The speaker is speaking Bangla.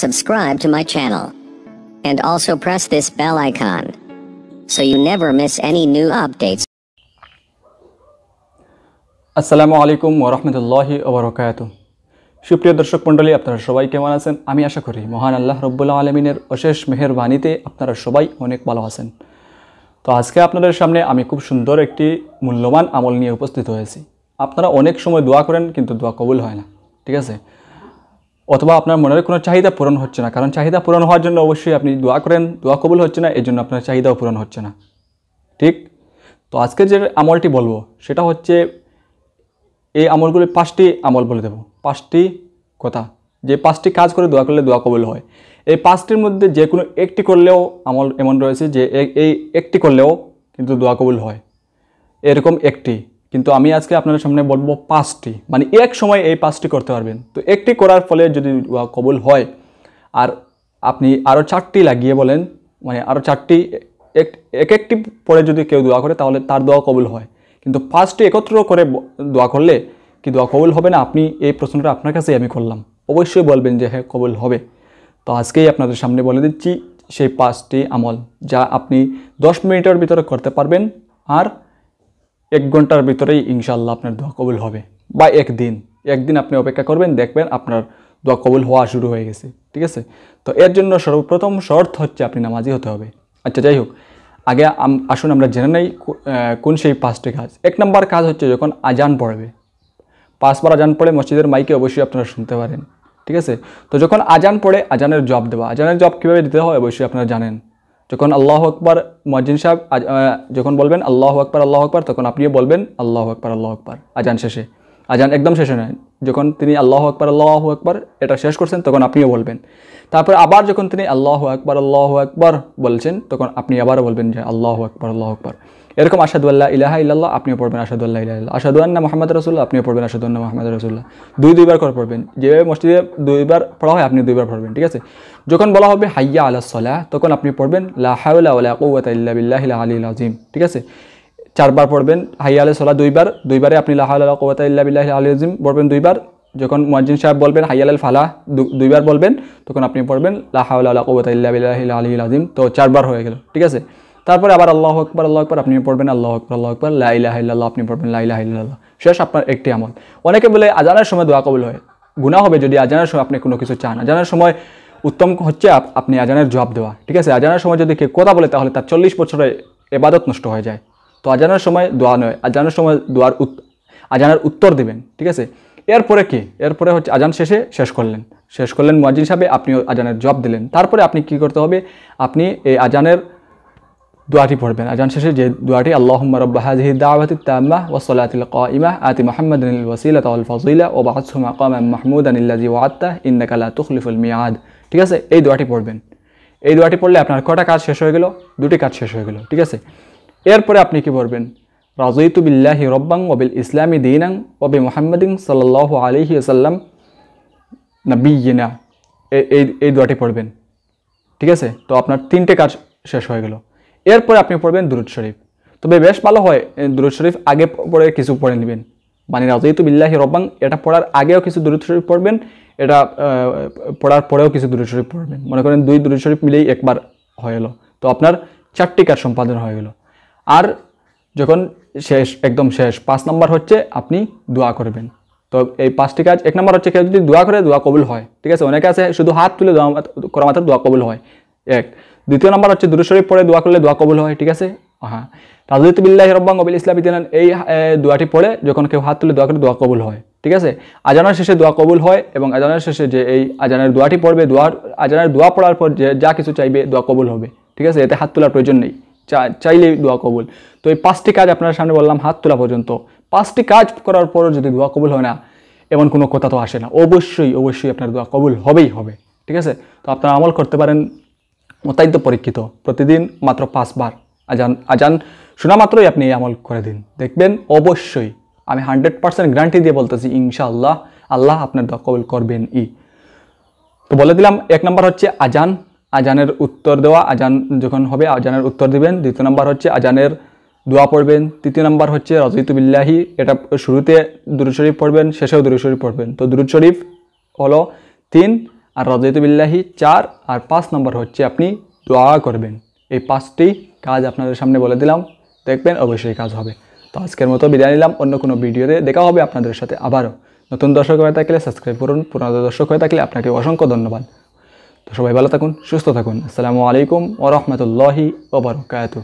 subscribe to my channel, and also press this bell icon so you never miss any new updates. আসসালামু আলাইকুম ও ওরহমতুল্লাহি ওবরকাত সুপ্রিয় দর্শক মণ্ডলী আপনারা সবাই কেমন আছেন আমি আশা করি মহান আল্লাহ রব্বুল্লা আলমিনের অশেষ মেহরবানিতে আপনারা সবাই অনেক ভালো আছেন তো আজকে আপনাদের সামনে আমি খুব সুন্দর একটি মূল্যবান আমল নিয়ে উপস্থিত হয়েছি আপনারা অনেক সময় দোয়া করেন কিন্তু দোয়া কবুল হয় না ঠিক আছে অথবা আপনার মনের কোনো চাহিদা পূরণ হচ্ছে না কারণ চাহিদা পূরণ হওয়ার জন্য অবশ্যই আপনি দোয়া করেন দোয়া কবুল হচ্ছে না এই জন্য আপনার চাহিদাও পূরণ হচ্ছে না ঠিক তো আজকে যে আমলটি বলবো সেটা হচ্ছে এই আমলগুলি পাঁচটি আমল বলে দেব পাঁচটি কথা যে পাঁচটি কাজ করে দোয়া করলে দোয়া কবুল হয় এই পাঁচটির মধ্যে যে কোনো একটি করলেও আমল এমন রয়েছে যে এই একটি করলেও কিন্তু দোয়া কবুল হয় এরকম একটি কিন্তু আমি আজকে আপনাদের সামনে বলবো পাঁচটি মানে এক সময় এই পাঁচটি করতে পারবেন তো একটি করার ফলে যদি কবুল হয় আর আপনি আরও চারটি লাগিয়ে বলেন মানে আরও চারটি এক একটি পরে যদি কেউ দোয়া করে তাহলে তার দোয়া কবুল হয় কিন্তু পাঁচটি একত্র করে দোয়া করলে কি দোয়া কবুল হবে না আপনি এই প্রশ্নটা আপনার কাছেই আমি করলাম অবশ্যই বলবেন যে হ্যাঁ কবুল হবে তো আজকেই আপনাদের সামনে বলে দিচ্ছি সেই পাঁচটি আমল যা আপনি দশ মিনিটের ভিতরে করতে পারবেন আর এক ঘন্টার ভিতরেই ইনশাল্লাহ আপনার দোয়া কবুল হবে বা একদিন একদিন আপনি অপেক্ষা করবেন দেখবেন আপনার দোয়া কবুল হওয়া শুরু হয়ে গেছে ঠিক আছে তো এর জন্য সর্বপ্রথম শর্ত হচ্ছে আপনি নামাজি হতে হবে আচ্ছা যাই হোক আগে আসুন আমরা জেনে নেই কোন সেই পাঁচটি কাজ এক নম্বর কাজ হচ্ছে যখন আজান পড়বে পাঁচবার আজান পড়ে মসজিদের মাইকে অবশ্যই আপনারা শুনতে পারেন ঠিক আছে তো যখন আজান পড়ে আজানের জব দেওয়া আজানের জব কীভাবে দিতে হয় অবশ্যই আপনারা জানেন যখন আল্লাহ আকবর মজিন সাহেব যখন বলবেন আল্লাহ আকবর আল্লাহ আকবর তখন আপনিও বলবেন আল্লাহ আকবর আল্লাহ আকবর আজান শেষে আজান একদম শেষ হয় যখন তিনি আল্লাহ আকবর আল্লাহ আকবর এটা শেষ করছেন তখন আপনিও বলবেন তারপর আবার যখন তিনি আল্লাহ আকবর আল্লাহ আকবর বলছেন তখন আপনি আবারও বলবেন যে আল্লাহ আকবর আল্লাহ আকবর এরকম আশাদুল্লাহ ইলাহা ইল্লাহ আপনিও পড়বেন আসাদুল্লাহ ইলাহ আসাদুয়ান্না মোহাম্মদ রসুল্লাহ আপনিও পড়বেন আসাদুল্লাহ মোহাম্মদ রসুল্লাহ দুই দুইবার করে পড়বেন যেভাবে মসজিদে দুইবার পড়া হয় আপনি দুইবার পড়বেন ঠিক আছে যখন বলা হবে হাইয়া আল্লাহ সাল্লাহ তখন আপনি পড়বেন লাহাউল্লাহ কৌয়াত ইল্লা বিল্লাহ আলী আজিম ঠিক আছে চারবার পড়বেন হাই আলে সোলা দুইবার দুইবারে আপনি লাহাল্লাহ কোয়াতা ইল্লা বিল্লাহ আজিম পড়বেন দুইবার যখন মুয়াজ্জিন সাহেব বলবেন হাই আল ফালাহ দুইবার বলবেন তখন আপনি পড়বেন লাহাউল্লাহ কোয়াতা ইল্লা বিল্লাহ আলী আজিম তো চারবার হয়ে গেল ঠিক আছে তারপরে আবার আল্লাহ আকবর আল্লাহ আকবর আপনি পড়বেন আল্লাহ আকবর আল্লাহ আকবর লাইলাহ ইল্লাল্লাহ আপনি পড়বেন লাইলাহ ইল্লাল্লাহ শেষ আপনার একটি আমল অনেকে বলে আজানের সময় দোয়া কবুল হয় গুণা হবে যদি আজানের সময় আপনি কোনো কিছু চান আজানের সময় উত্তম হচ্ছে আপনি আজানের জবাব দেওয়া ঠিক আছে আজানের সময় যদি কেউ কথা বলে তাহলে তার চল্লিশ বছরে এবাদত নষ্ট হয়ে যায় তো আজানের সময় দোয়া নয় আজানের সময় দোয়ার আজানের উত্তর দেবেন ঠিক আছে এরপরে কি এরপরে হচ্ছে আজান শেষে শেষ করলেন শেষ করলেন মুয়াজিন সাহেব আপনি আজানের জব দিলেন তারপরে আপনি কি করতে হবে আপনি এই আজানের দোয়াটি পড়বেন আজান শেষে যে দোয়াটি আল্লাহম্মা রব্বা হাজিহি দাওয়াতি তাম্মা ওসলাতিল ইমা আতি মোহাম্মদ আনিল ওয়াসিলা তাল ফজিলা ও বাহাতসুমা কম মাহমুদ আনিল্লাজি ওয়াত্তা ইন্দাকালা তুখলিফুল মিয়াদ ঠিক আছে এই দোয়াটি পড়বেন এই দোয়াটি পড়লে আপনার কটা কাজ শেষ হয়ে গেল দুটি কাজ শেষ হয়ে গেল ঠিক আছে এরপরে আপনি কি পড়বেন রাজইতু বিল্লাহি রব্বাং ওবিল ইসলামী দিনাং ওবি মোহাম্মদিন সাল্লাহ আলহি আসাল্লাম না বিনা এই এই দুটি পড়বেন ঠিক আছে তো আপনার তিনটে কাজ শেষ হয়ে গেল এরপরে আপনি পড়বেন দুরুদ শরীফ তবে বেশ ভালো হয় দুরুদ শরীফ আগে পড়ে কিছু পড়ে নেবেন মানে রাজইতু বিল্লাহি রব্বাং এটা পড়ার আগেও কিছু দুরুদ শরীফ পড়বেন এটা পড়ার পরেও কিছু দুরুদ শরীফ পড়বেন মনে করেন দুই দুরুদ শরীফ মিলেই একবার হয়ে গেলো তো আপনার চারটি কাজ সম্পাদন হয়ে গেলো আর যখন শেষ একদম শেষ পাঁচ নম্বর হচ্ছে আপনি দোয়া করবেন তো এই পাঁচটি কাজ এক নম্বর হচ্ছে কেউ যদি দোয়া করে দোয়া কবুল হয় ঠিক আছে অনেকে আছে শুধু হাত তুলে দোয়া করা মাত্র দোয়া কবুল হয় এক দ্বিতীয় নম্বর হচ্ছে দূর শরীফ পড়ে দোয়া করলে দোয়া কবুল হয় ঠিক আছে হ্যাঁ তাজুত বিল্লাহ রব্বাং কবিল ইসলাম ইদিনান এই দোয়াটি পড়ে যখন কেউ হাত তুলে দোয়া করে দোয়া কবুল হয় ঠিক আছে আজানের শেষে দোয়া কবুল হয় এবং আজানের শেষে যে এই আজানের দোয়াটি পড়বে দোয়ার আজানের দোয়া পড়ার পর যে যা কিছু চাইবে দোয়া কবুল হবে ঠিক আছে এতে হাত তোলার প্রয়োজন নেই চাইলে দোয়া কবুল তো এই পাঁচটি কাজ আপনার সামনে বললাম হাত তোলা পর্যন্ত পাঁচটি কাজ করার পরও যদি দোয়া কবুল হয় না এমন কোনো কথা তো আসে না অবশ্যই অবশ্যই আপনার দোয়া কবুল হবেই হবে ঠিক আছে তো আপনারা আমল করতে পারেন অত্যন্ত পরীক্ষিত প্রতিদিন মাত্র পাঁচবার আজান আজান শোনা মাত্রই আপনি এই আমল করে দিন দেখবেন অবশ্যই আমি হান্ড্রেড পার্সেন্ট গ্যারান্টি দিয়ে বলতেছি ইনশাআল্লাহ আল্লাহ আপনার দোয়া কবুল করবেন ই তো বলে দিলাম এক নম্বর হচ্ছে আজান আজানের উত্তর দেওয়া আজান যখন হবে আজানের উত্তর দিবেন দ্বিতীয় নম্বর হচ্ছে আজানের দোয়া পড়বেন তৃতীয় নম্বর হচ্ছে বিল্লাহি এটা শুরুতে দুরুদ শরীফ পড়বেন শেষেও দুরুদ শরীফ পড়বেন তো দুরুদ শরীফ হলো তিন আর রজিতুবিল্লাহি চার আর পাঁচ নম্বর হচ্ছে আপনি দোয়া করবেন এই পাঁচটি কাজ আপনাদের সামনে বলে দিলাম দেখবেন অবশ্যই কাজ হবে তো আজকের মতো বিদায় নিলাম অন্য কোনো ভিডিওতে দেখা হবে আপনাদের সাথে আবারও নতুন দর্শক হয়ে থাকলে সাবস্ক্রাইব করুন পুরনো দর্শক হয়ে থাকলে আপনাকে অসংখ্য ধন্যবাদ সবাই ভালো থাকুন সুস্থ থাকুন আসসালামু আলাইকুম ও রহমতুল্লাহি ওবরকাত